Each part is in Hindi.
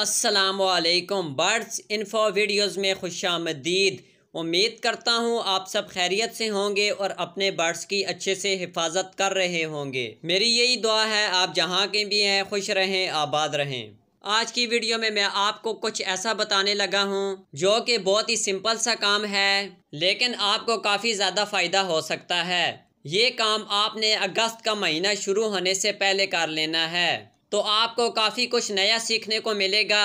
असलकम बर्ड्स इन्फो वीडियोस में खुश आमदीद उम्मीद करता हूँ आप सब खैरियत से होंगे और अपने बर्ड्स की अच्छे से हिफाजत कर रहे होंगे मेरी यही दुआ है आप जहाँ के भी हैं खुश रहें आबाद रहें आज की वीडियो में मैं आपको कुछ ऐसा बताने लगा हूँ जो कि बहुत ही सिंपल सा काम है लेकिन आपको काफ़ी ज़्यादा फ़ायदा हो सकता है ये काम आपने अगस्त का महीना शुरू होने से पहले कर लेना है तो आपको काफ़ी कुछ नया सीखने को मिलेगा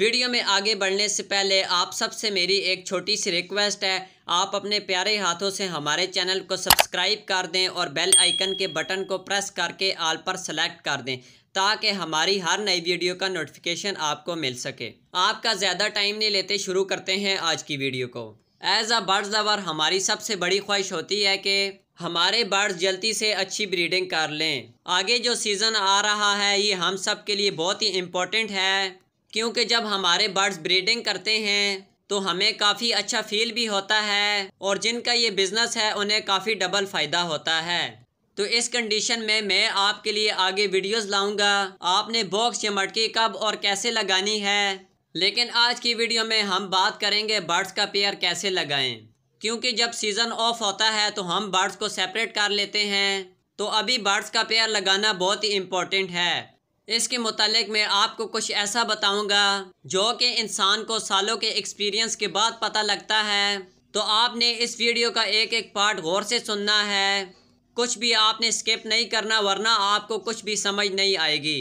वीडियो में आगे बढ़ने से पहले आप सबसे मेरी एक छोटी सी रिक्वेस्ट है आप अपने प्यारे हाथों से हमारे चैनल को सब्सक्राइब कर दें और बेल आइकन के बटन को प्रेस करके आल पर सेलेक्ट कर दें ताकि हमारी हर नई वीडियो का नोटिफिकेशन आपको मिल सके आपका ज़्यादा टाइम नहीं लेते शुरू करते हैं आज की वीडियो को एज़ अ बर्ड्स लवर हमारी सबसे बड़ी ख्वाहिश होती है कि हमारे बर्ड्स जल्दी से अच्छी ब्रीडिंग कर लें आगे जो सीज़न आ रहा है ये हम सब के लिए बहुत ही इम्पोर्टेंट है क्योंकि जब हमारे बर्ड्स ब्रीडिंग करते हैं तो हमें काफ़ी अच्छा फील भी होता है और जिनका ये बिज़नेस है उन्हें काफ़ी डबल फ़ायदा होता है तो इस कंडीशन में मैं आपके लिए आगे वीडियोस लाऊंगा आपने बॉक्स या मटकी कब और कैसे लगानी है लेकिन आज की वीडियो में हम बात करेंगे बर्ड्स का पेयर कैसे लगाएं क्योंकि जब सीज़न ऑफ होता है तो हम बर्ड्स को सेपरेट कर लेते हैं तो अभी बर्ड्स का पेयर लगाना बहुत ही इम्पोर्टेंट है इसके मतलब मैं आपको कुछ ऐसा बताऊंगा जो कि इंसान को सालों के एक्सपीरियंस के बाद पता लगता है तो आपने इस वीडियो का एक एक पार्ट गौर से सुनना है कुछ भी आपने स्किप नहीं करना वरना आपको कुछ भी समझ नहीं आएगी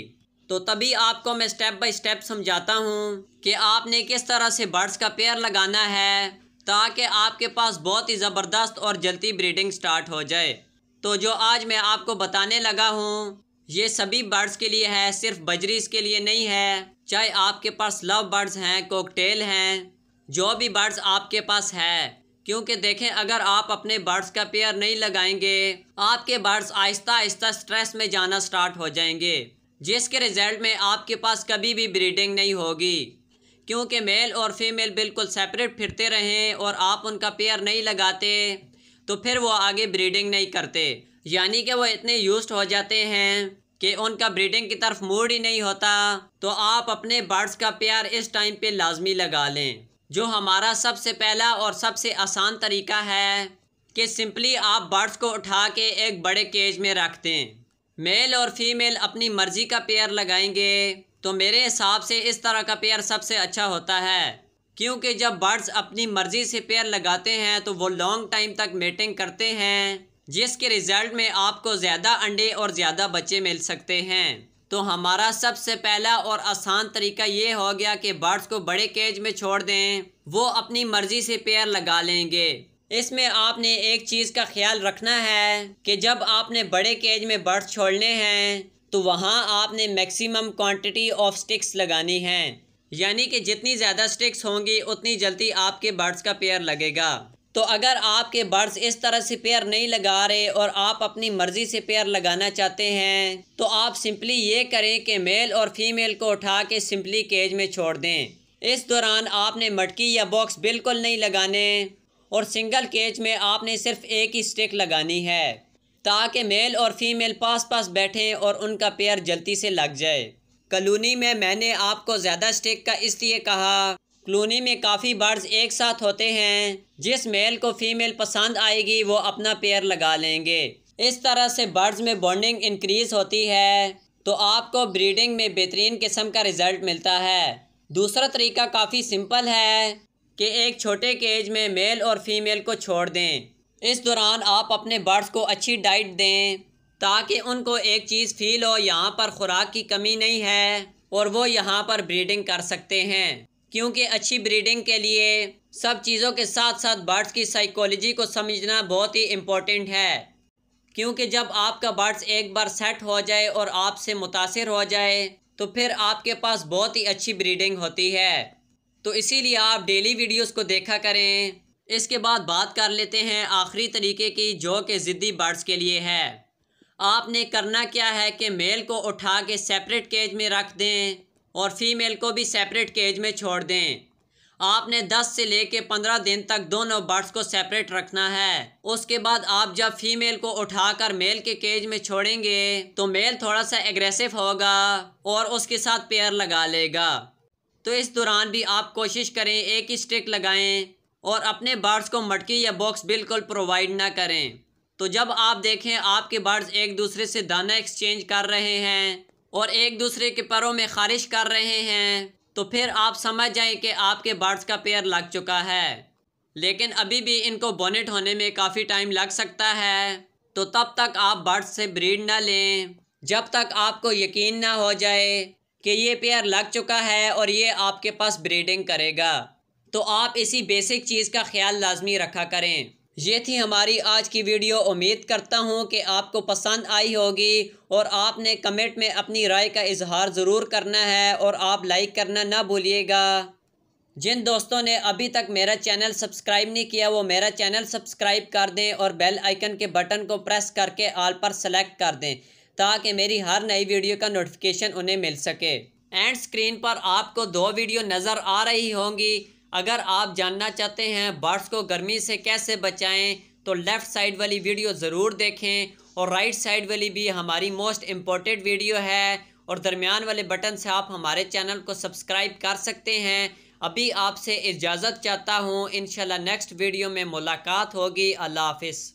तो तभी आपको मैं स्टेप बाय स्टेप समझाता हूँ कि आपने किस तरह से बर्ड्स का पेयर लगाना है ताकि आपके पास बहुत ही ज़बरदस्त और जल्दी ब्रीडिंग स्टार्ट हो जाए तो जो आज मैं आपको बताने लगा हूँ ये सभी बर्ड्स के लिए है सिर्फ बजरीज के लिए नहीं है चाहे आपके पास लव बर्ड्स हैं कोकटेल हैं जो भी बर्ड्स आपके पास है क्योंकि देखें अगर आप अपने बर्ड्स का पेयर नहीं लगाएंगे आपके बर्ड्स आहिस्ता आहिस्ता स्ट्रेस में जाना स्टार्ट हो जाएंगे जिसके रिज़ल्ट में आपके पास कभी भी ब्रीडिंग नहीं होगी क्योंकि मेल और फीमेल बिल्कुल सेपरेट फिरते रहें और आप उनका पेयर नहीं लगाते तो फिर वो आगे ब्रीडिंग नहीं करते यानी कि वो इतने यूज हो जाते हैं कि उनका ब्रीडिंग की तरफ मूड ही नहीं होता तो आप अपने बर्ड्स का पेयर इस टाइम पे लाजमी लगा लें जो हमारा सबसे पहला और सबसे आसान तरीका है कि सिंपली आप बर्ड्स को उठा के एक बड़े केज में रख दें मेल और फीमेल अपनी मर्ज़ी का पेयर लगाएंगे तो मेरे हिसाब से इस तरह का पेयर सबसे अच्छा होता है क्योंकि जब बर्ड्स अपनी मर्ज़ी से पेयर लगाते हैं तो वो लॉन्ग टाइम तक मेटिंग करते हैं जिसके रिज़ल्ट में आपको ज़्यादा अंडे और ज़्यादा बच्चे मिल सकते हैं तो हमारा सबसे पहला और आसान तरीका ये हो गया कि बर्ड्स को बड़े केज में छोड़ दें वो अपनी मर्ज़ी से पेयर लगा लेंगे इसमें आपने एक चीज़ का ख्याल रखना है कि जब आपने बड़े केज में बर्ड्स छोड़ने हैं तो वहाँ आपने मैक्सिमम क्वांटिटी ऑफ स्टिक्स लगानी हैं यानी कि जितनी ज़्यादा स्टिक्स होंगी उतनी जल्दी आपके बर्ड्स का पेयर लगेगा तो अगर आपके बर्ड्स इस तरह से पेयर नहीं लगा रहे और आप अपनी मर्ज़ी से पेयर लगाना चाहते हैं तो आप सिंपली ये करें कि मेल और फीमेल को उठा के सिंपली केज में छोड़ दें इस दौरान आपने मटकी या बॉक्स बिल्कुल नहीं लगाने और सिंगल केज में आपने सिर्फ एक ही स्टिक लगानी है ताकि मेल और फीमेल पास पास बैठें और उनका पेयर जल्दी से लग जाए कलोनी में मैंने आपको ज़्यादा स्टेक का इसलिए कहा कलोनी में काफ़ी बर्ड्स एक साथ होते हैं जिस मेल को फीमेल पसंद आएगी वो अपना पेयर लगा लेंगे इस तरह से बर्ड्स में बॉन्डिंग इंक्रीज़ होती है तो आपको ब्रीडिंग में बेहतरीन किस्म का रिज़ल्ट मिलता है दूसरा तरीका काफ़ी सिंपल है कि एक छोटे केज में मेल और फीमेल को छोड़ दें इस दौरान आप अपने बर्ड्स को अच्छी डाइट दें ताकि उनको एक चीज़ फील हो यहाँ पर खुराक की कमी नहीं है और वो यहाँ पर ब्रीडिंग कर सकते हैं क्योंकि अच्छी ब्रीडिंग के लिए सब चीज़ों के साथ साथ बर्ड्स की साइकोलॉजी को समझना बहुत ही इम्पोर्टेंट है क्योंकि जब आपका बर्ड्स एक बार सेट हो जाए और आपसे मुतासर हो जाए तो फिर आपके पास बहुत ही अच्छी ब्रीडिंग होती है तो इसीलिए आप डेली वीडियोस को देखा करें इसके बाद बात कर लेते हैं आखिरी तरीके की जो कि ज़िद्दी बर्ड्स के लिए है आपने करना क्या है कि मेल को उठा के सेपरेट केज में रख दें और फीमेल को भी सेपरेट केज में छोड़ दें आपने 10 से कर पंद्रह दिन तक दोनों बर्ड्स को सेपरेट रखना है उसके बाद आप जब फीमेल को उठाकर मेल के केज में छोड़ेंगे तो मेल थोड़ा सा एग्रेसिव होगा और उसके साथ पेयर लगा लेगा तो इस दौरान भी आप कोशिश करें एक ही स्टिक लगाएं और अपने बर्ड्स को मटकी या बॉक्स बिल्कुल प्रोवाइड ना करें तो जब आप देखें आपके बर्ड्स एक दूसरे से दाना एक्सचेंज कर रहे हैं और एक दूसरे के परों में खारिश कर रहे हैं तो फिर आप समझ जाएं कि आपके बर्ड्स का पेयर लग चुका है लेकिन अभी भी इनको बोनेट होने में काफ़ी टाइम लग सकता है तो तब तक आप बर्ड्स से ब्रीड ना लें जब तक आपको यकीन ना हो जाए कि ये पेयर लग चुका है और ये आपके पास ब्रीडिंग करेगा तो आप इसी बेसिक चीज़ का ख्याल लाजमी रखा करें ये थी हमारी आज की वीडियो उम्मीद करता हूँ कि आपको पसंद आई होगी और आपने कमेंट में अपनी राय का इजहार ज़रूर करना है और आप लाइक करना ना भूलिएगा जिन दोस्तों ने अभी तक मेरा चैनल सब्सक्राइब नहीं किया वो मेरा चैनल सब्सक्राइब कर दें और बेल आइकन के बटन को प्रेस करके आल पर सेलेक्ट कर दें ताकि मेरी हर नई वीडियो का नोटिफिकेशन उन्हें मिल सके एंड स्क्रीन पर आपको दो वीडियो नज़र आ रही होंगी अगर आप जानना चाहते हैं बर्ड्स को गर्मी से कैसे बचाएं तो लेफ़्ट साइड वाली वीडियो ज़रूर देखें और राइट साइड वाली भी हमारी मोस्ट इम्पॉर्टेंट वीडियो है और दरमियान वाले बटन से आप हमारे चैनल को सब्सक्राइब कर सकते हैं अभी आपसे इजाज़त चाहता हूँ इन नेक्स्ट वीडियो में मुलाकात होगी अल्लाह हाफिज़